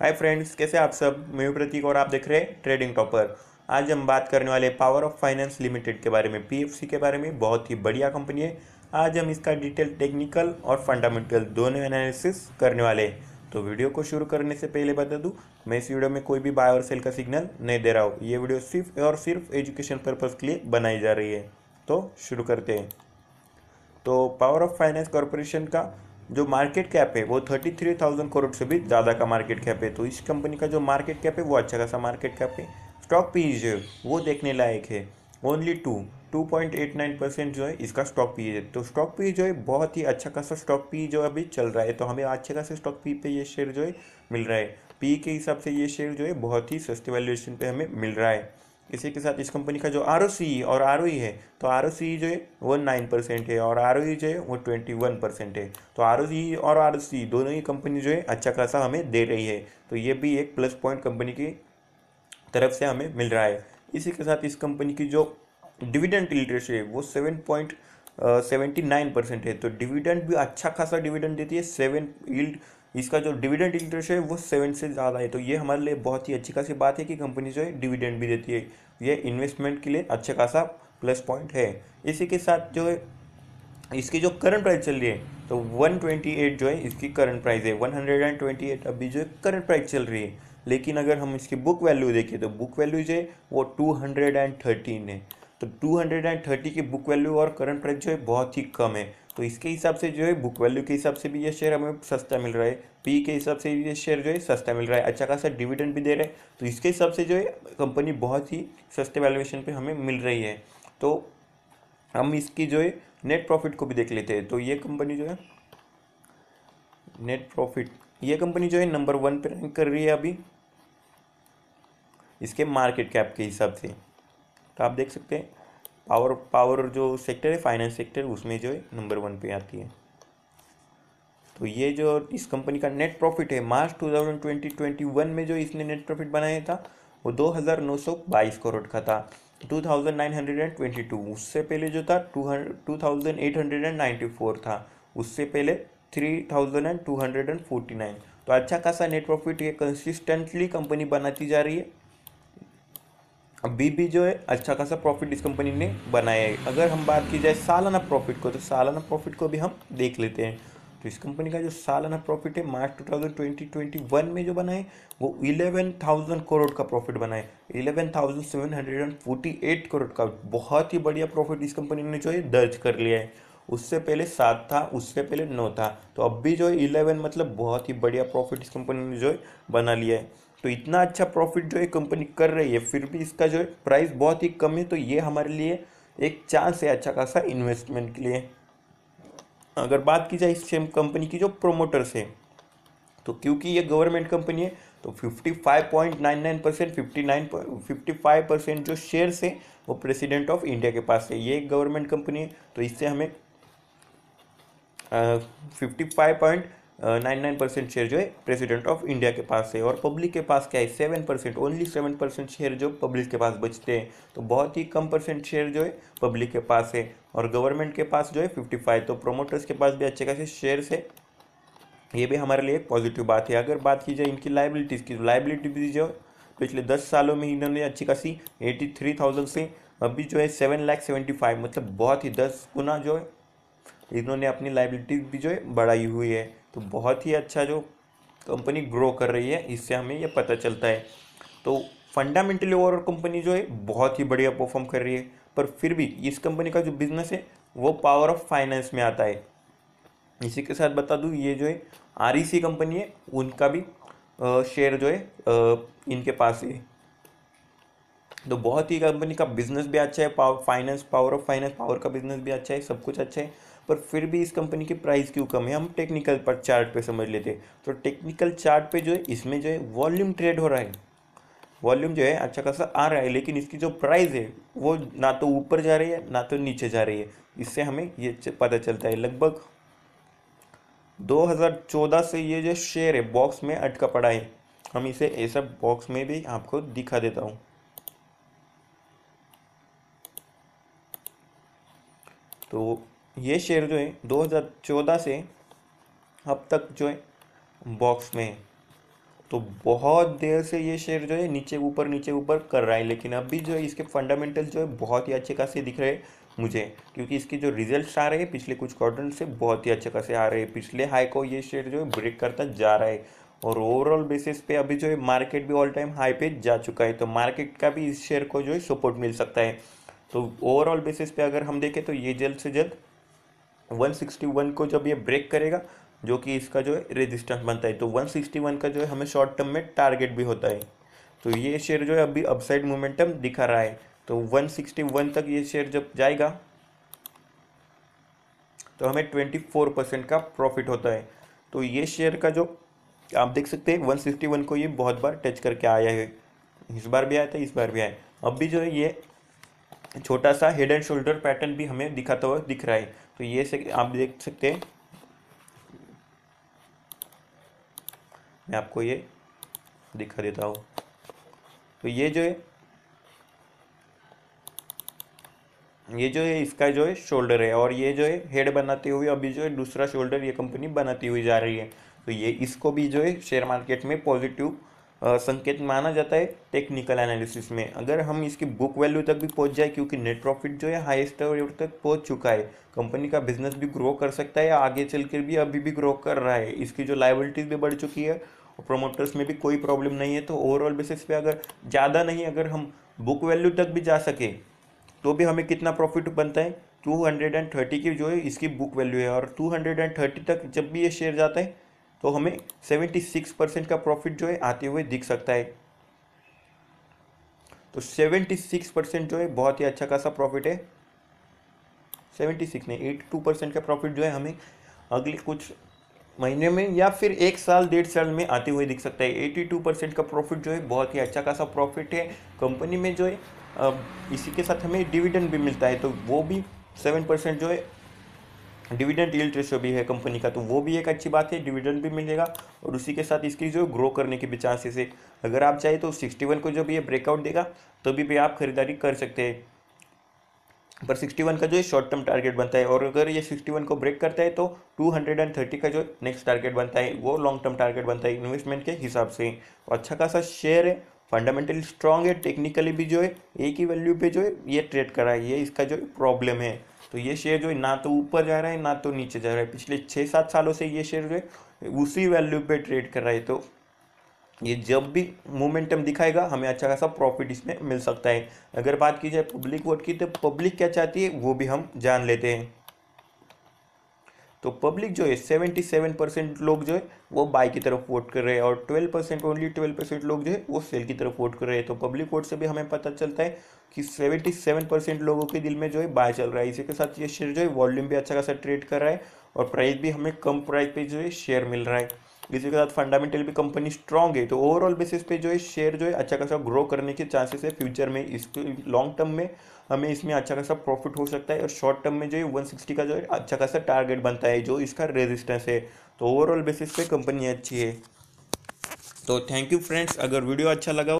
hi friends कैसे आप सब मैं प्रतीक और आप देख रहे हैं ट्रेडिंग टॉपर आज हम बात करने वाले पावर ऑफ फाइनेंस लिमिटेड के बारे में पीएफसी के बारे में बहुत ही बढ़िया कंपनी है आज हम इसका डिटेल टेक्निकल और फंडामेंटल दोनों एनालिसिस करने वाले हैं तो वीडियो को शुरू करने से पहले बता दूँ मैं इस वीडियो में कोई भी बाय और सेल का सिग्नल नहीं दे रहा हूँ ये वीडियो सिर्फ और सिर्फ एजुकेशन पर्पज़ के लिए बनाई जा रही है तो शुरू करते हैं तो पावर ऑफ फाइनेंस कॉरपोरेशन का जो मार्केट कैप है वो थर्टी थ्री थाउजेंड करोड़ से भी ज़्यादा का मार्केट कैप है तो इस कंपनी का जो मार्केट कैप है वो अच्छा खासा मार्केट कैप है स्टॉक पी जो है वो देखने लायक है only two two point eight nine percent जो है इसका स्टॉक पी e है तो स्टॉक पी e जो है बहुत ही अच्छा खासा स्टॉक पी e जो अभी चल रहा है तो हमें अच्छे खासे स्टॉक पी पे ये शेयर जो है मिल रहा है पी के हिसाब से ये शेयर जो है बहुत ही सस्ते वैल्यूएशन पे हमें मिल रहा है इसी के साथ इस कंपनी का जो आर और आर e है तो आर जो है वो नाइन परसेंट है और आर e जो है वो ट्वेंटी वन परसेंट है तो आर और आर दोनों ही कंपनी जो है अच्छा खासा हमें दे रही है तो ये भी एक प्लस पॉइंट कंपनी की तरफ से हमें मिल रहा है इसी के साथ इस कंपनी की जो डिविडेंड इंटरेस्ट है वो seven point seventy nine percent है तो डिविडेंड भी अच्छा खासा डिविडेंड देती है सेवन यील्ड इसका जो डिविडेंड इंटरेस्ट है वो सेवन से ज़्यादा है तो ये हमारे लिए बहुत ही अच्छी खासी बात है कि कंपनी जो है डिविडेंड भी देती है ये इन्वेस्टमेंट के लिए अच्छा खासा प्लस पॉइंट है इसी के साथ जो है इसकी जो करंट प्राइस चल रही है तो 128 जो है इसकी करंट प्राइस है 128 अभी जो है करंट प्राइस चल रही है लेकिन अगर हम इसकी बुक वैल्यू देखें तो बुक वैल्यू जो है वो 213 है तो 230 की बुक वैल्यू और करंट प्राइस जो है बहुत ही कम है तो इसके हिसाब से जो है बुक वैल्यू के हिसाब से भी ये शेयर हमें सस्ता मिल रहा है पी के हिसाब से ये शेयर जो है सस्ता मिल रहा है अच्छा खासा डिविडेंड भी दे रहा है तो इसके हिसाब से जो है कंपनी बहुत ही सस्ते वैल्यूएशन पर हमें मिल रही है तो हम इसकी जो है नेट प्रॉफिट को भी देख लेते हैं तो ये कंपनी जो है नेट प्रॉफिट ये कंपनी जो है नंबर वन पर रैंक कर रही है अभी इसके मार्केट कैप के हिसाब से तो आप देख सकते हैं पावर पावर जो सेक्टर है फाइनेंस सेक्टर उसमें जो है नंबर वन पे आती है तो ये जो इस कंपनी का नेट प्रॉफिट है March two thousand twenty twenty one में जो इसने नेट प्रॉफिट बनाया था वो दो हज़ार नौ सौ बाईस करोड़ का था two thousand nine hundred and twenty two उससे पहले जो था two two thousand eight hundred and ninety four था उससे पहले three thousand and two hundred and forty nine तो अच्छा खासा नेट प्रॉफिट ये कंसिस्टेंटली कंपनी बनाती जा रही है अभी भी जो है अच्छा खासा प्रॉफिट इस कंपनी ने बनाया है अगर हम बात की जाए सालाना प्रॉफिट को तो सालाना प्रॉफिट को भी हम देख लेते हैं तो इस कंपनी का जो सालाना प्रॉफिट है मार्च 2021 में जो बनाए वो 11,000 करोड़ का प्रॉफिट बना है 11,748 करोड़ का बहुत ही बढ़िया प्रॉफिट इस कंपनी ने जो है दर्ज कर लिया है उससे पहले सात था उससे पहले नौ था तो अब भी जो है इलेवन मतलब बहुत ही बढ़िया प्रॉफिट इस कंपनी ने जो है बना लिया है तो इतना अच्छा प्रॉफिट जो है कंपनी कर रही है फिर भी इसका जो है प्राइस बहुत ही कम है तो ये हमारे लिए एक चांस है अच्छा खासा इन्वेस्टमेंट के लिए अगर बात की जाए इस कंपनी की जो प्रोमोटर्स है तो क्योंकि ये गवर्नमेंट कंपनी है तो 55.99 percent fifty nine fifty five percent जो शेयर्स है वो प्रेसिडेंट ऑफ इंडिया के पास है ये गवर्नमेंट कंपनी है तो इससे हमें fifty five point nine nine percent share जो है प्रेसिडेंट ऑफ इंडिया के पास है और पब्लिक के पास क्या है seven percent only seven percent share जो पब्लिक के पास बचते हैं तो बहुत ही कम परसेंट शेयर जो है पब्लिक के पास है और गवर्नमेंट के पास जो है फिफ्टी फाइव तो प्रोमोटर्स के पास भी अच्छे खासे शेयर्स है ये भी हमारे लिए एक पॉजिटिव बात है अगर बात की जाए इनकी लाइबिलिटीज़ की लाइबिलिटी तो भी जो पिछले दस सालों में इन्होंने अच्छी खासी एटी थ्री थाउजेंड से अभी जो है सेवन लाख सेवेंटी फाइव मतलब बहुत ही दस गुना जो है इन्होंने अपनी लाइबिलिटीज भी जो है बढ़ाई हुई है तो बहुत ही अच्छा जो कंपनी ग्रो कर रही है इससे हमें यह पता चलता है तो फंडामेंटली ओवरऑल कंपनी जो है बहुत ही बढ़िया परफॉर्म कर रही है पर फिर भी इस कंपनी का जो बिजनेस है वो पावर ऑफ फाइनेंस में आता है इसी के साथ बता दूँ ये जो है आर कंपनी e है उनका भी शेयर जो है इनके पास है तो बहुत ही कंपनी का बिजनेस भी अच्छा है power finance power of finance power का बिजनेस भी अच्छा है सब कुछ अच्छा है पर फिर भी इस कंपनी की प्राइस क्यों कम है हम टेक्निकल पर चार्ट पे समझ लेते हैं तो टेक्निकल चार्ट पे जो है इसमें जो है वॉल्यूम ट्रेड हो रहा है वॉल्यूम जो है अच्छा खासा आ रहा है लेकिन इसकी जो प्राइस है वो ना तो ऊपर जा रही है ना तो नीचे जा रही है इससे हमें ये पता चलता है लगभग 2014 से ये जो शेयर है बॉक्स में अटका पड़ा है हम इसे ऐसा बॉक्स में भी आपको दिखा देता हूँ तो ये शेयर जो है 2014 से अब तक जो है बॉक्स में है तो बहुत देर से ये शेयर जो है नीचे ऊपर नीचे ऊपर कर रहा है लेकिन अभी जो है इसके फंडामेंटल जो है बहुत ही अच्छे खासे दिख रहे हैं मुझे क्योंकि इसके जो रिजल्ट्स आ रहे हैं पिछले कुछ क्वार्टर से बहुत ही अच्छे खासे आ रहे हैं पिछले हाई को ये शेयर जो है ब्रेक करता जा रहा है और ओवरऑल बेसिस पे अभी जो है मार्केट भी ऑल टाइम हाई पे जा चुका है तो मार्केट का भी इस शेयर को जो है सपोर्ट मिल सकता है तो ओवरऑल बेसिस पे अगर हम देखें तो ये जल्द से जल्द 161 को जब ये ब्रेक करेगा जो कि इसका जो है रेजिस्टेंस बनता है तो 161 का जो है हमें शॉर्ट टर्म में टारगेट भी होता है तो ये शेयर जो है अभी अपसाइड मोमेंटम दिखा रहा है तो 161 तक ये शेयर जब जाएगा तो हमें 24 परसेंट का प्रॉफिट होता है तो ये शेयर का जो आप देख सकते हैं 161 को ये बहुत बार टच करके आया है इस बार भी आया था इस बार भी आया अब भी जो है ये छोटा सा हेड एंड शोल्डर पैटर्न भी हमें दिखाता हुआ दिख रहा है तो ये से आप देख सकते हैं मैं आपको ये दिखा देता हूँ तो ये जो है ये जो है इसका जो है शोल्डर है और ये जो है हेड बनाते हुए अभी जो है दूसरा शोल्डर ये कंपनी बनाती हुई जा रही है तो ये इसको भी जो है शेयर मार्केट में पॉजिटिव संकेत माना जाता है टेक्निकल एनालिसिस में अगर हम इसकी बुक वैल्यू तक भी पहुंच जाए क्योंकि नेट प्रॉफिट जो है हाईएस्ट रेट तक पहुंच चुका है कंपनी का बिजनेस भी ग्रो कर सकता है या आगे चल कर भी अभी भी ग्रो कर रहा है इसकी जो लाइबिलिटीज़ भी बढ़ चुकी है और प्रोमोटर्स में भी कोई प्रॉब्लम नहीं है तो ओवरऑल बेसिस पे अगर ज़्यादा नहीं अगर हम बुक वैल्यू तक भी जा सके तो भी हमें कितना प्रॉफिट बनता है थर्टी की जो है इसकी बुक वैल्यू है और थर्टी तक जब भी ये शेयर जाता है तो हमें 76 परसेंट का प्रॉफिट जो है आते हुए दिख सकता है तो 76 परसेंट जो है बहुत ही अच्छा खासा प्रॉफिट है 76 नहीं 82 परसेंट का प्रॉफिट जो है हमें अगले कुछ महीने में या फिर एक साल डेढ़ साल में आते हुए दिख सकता है 82 परसेंट का प्रॉफिट जो है बहुत ही अच्छा खासा प्रॉफिट है कंपनी में जो है इसी के साथ हमें डिविडेंड भी मिलता है तो वो भी सेवन परसेंट जो है डिविडेंड रियल रेशियो भी है कंपनी का तो वो भी एक अच्छी बात है डिविडेंड भी मिलेगा और उसी के साथ इसकी जो ग्रो करने के भी चांसेस है अगर आप चाहें तो सिक्सटी वन को जो भी ये ब्रेकआउट देगा तो भी, भी आप खरीदारी कर सकते हैं पर सिक्सटी वन का जो है शॉर्ट टर्म टारगेट बनता है और अगर ये सिक्सटी वन को ब्रेक करता है तो टू हंड्रेड एंड थर्टी का जो नेक्स्ट टारगेट बनता है वो लॉन्ग टर्म टारगेट बनता है इन्वेस्टमेंट के हिसाब से तो अच्छा खासा शेयर है फंडामेंटली स्ट्रांग है टेक्निकली भी जो है एक ही वैल्यू पे जो है ये ट्रेड करा है ये इसका जो प्रॉब्लम है तो ये शेयर जो है ना तो ऊपर जा रहा है ना तो नीचे जा रहा है पिछले छः सात सालों से ये शेयर जो है उसी वैल्यू पे ट्रेड कर रहा है तो ये जब भी मोमेंटम दिखाएगा हमें अच्छा खासा प्रॉफिट इसमें मिल सकता है अगर बात की जाए पब्लिक वोट की तो पब्लिक क्या चाहती है वो भी हम जान लेते हैं तो पब्लिक जो है सेवेंटी सेवन परसेंट लोग जो है वो बाई की तरफ वोट कर रहे हैं और twelve percent only twelve percent लोग जो है वो सेल की तरफ वोट कर रहे हैं तो पब्लिक वोट से भी हमें पता चलता है कि सेवेंटी सेवन परसेंट लोगों के दिल में जो है बाय चल रहा है इसी के साथ ये शेयर जो है वॉल्यूम भी अच्छा खासा ट्रेड कर रहा है और प्राइस भी हमें कम प्राइस पर जो है शेयर मिल रहा है इसी के साथ फंडामेंटल भी कंपनी स्ट्रांग है तो ओवरऑल बेसिस पे जो है शेयर जो है अच्छा खासा ग्रो करने के चांसेस है फ्यूचर में इसके लॉन्ग टर्म में हमें इसमें अच्छा खासा प्रॉफिट हो सकता है और शॉर्ट टर्म में जो है वन सिक्सटी का जो है अच्छा खासा टारगेट बनता है जो इसका रेजिस्टेंस है तो ओवरऑल बेसिस पे कंपनी अच्छी है तो थैंक यू फ्रेंड्स अगर वीडियो अच्छा लगा